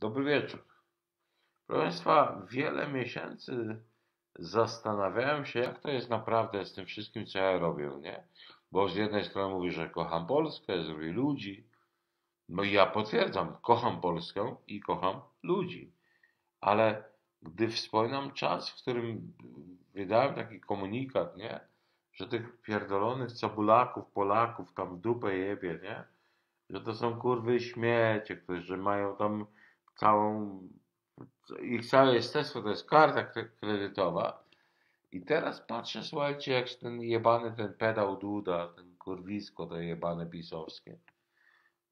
Dobry wieczór. Proszę Państwa, wiele miesięcy zastanawiałem się, jak to jest naprawdę z tym wszystkim, co ja robię, nie? Bo z jednej strony mówię, że kocham Polskę, zrobię ludzi. No i ja potwierdzam, kocham Polskę i kocham ludzi. Ale gdy wspominam czas, w którym wydałem taki komunikat, nie? Że tych pierdolonych cebulaków, Polaków tam w dupę jebie, nie? Że to są kurwy śmiecie, którzy mają tam całą, ich całe jestestwo to jest karta kredytowa. I teraz patrzę, słuchajcie, jak ten jebany ten pedał Duda, ten kurwisko to jebane pisowskie,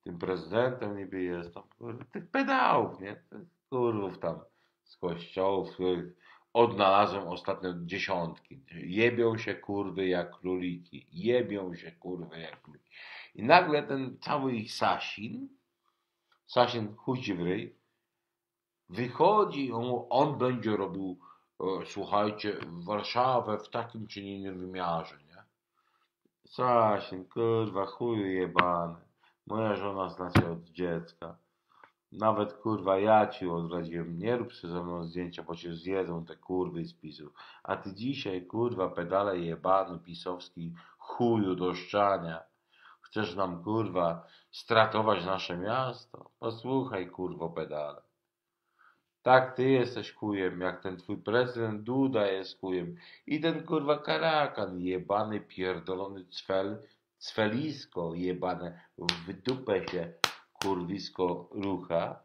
tym prezydentem niby jest, tam, kurwa, tych pedałów, nie? Tych kurwów tam z kościołów, których odnalazłem ostatnio dziesiątki. Jebią się kurwy jak króliki, jebią się kurwy jak króliki. I nagle ten cały ich Sasin, Sasin chuj w ryj, wychodzi, on, on będzie robił, e, słuchajcie, Warszawę w takim czy innym wymiarze, nie? Sasin, kurwa, chuju jebany. Moja żona zna się od dziecka. Nawet kurwa ja ci odradziłem, nie rób ze mną zdjęcia, bo cię zjedzą te kurwy z PiSu. A ty dzisiaj kurwa pedale jebany pisowski chuju do szczania. Chcesz nam kurwa stratować nasze miasto? Posłuchaj kurwo pedale. Tak, ty jesteś kujem, jak ten twój prezydent Duda jest kujem. I ten kurwa karakan, jebany, pierdolony cfel, cfelisko jebane, w dupę się kurwisko rucha.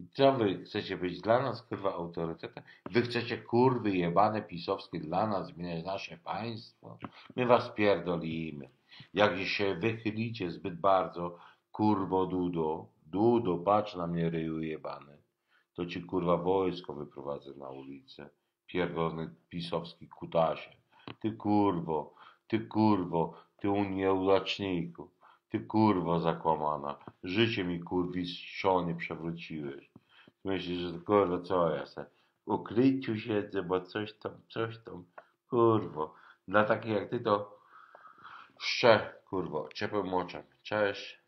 I co wy chcecie być dla nas, kurwa, autorytetem? Wy chcecie, kurwy jebane pisowskie dla nas zmieniać nasze państwo? My was pierdolimy. Jak się wychylicie zbyt bardzo, kurwo Dudo, Dudo, patrz na mnie, ryju jebany. To ci kurwa wojsko wyprowadzę na ulicę. Pierdolny pisowski kutasie. Ty kurwo, ty kurwo, ty nieudaczniku. Ty kurwo zakłamana. Życie mi kurwi nie przewróciłeś. Myślisz, że kurwa co ja se ukryciu siedzę, bo coś tam, coś tam. Kurwo. Dla takich jak ty to szczę, kurwo, ciepłym oczem. Cześć.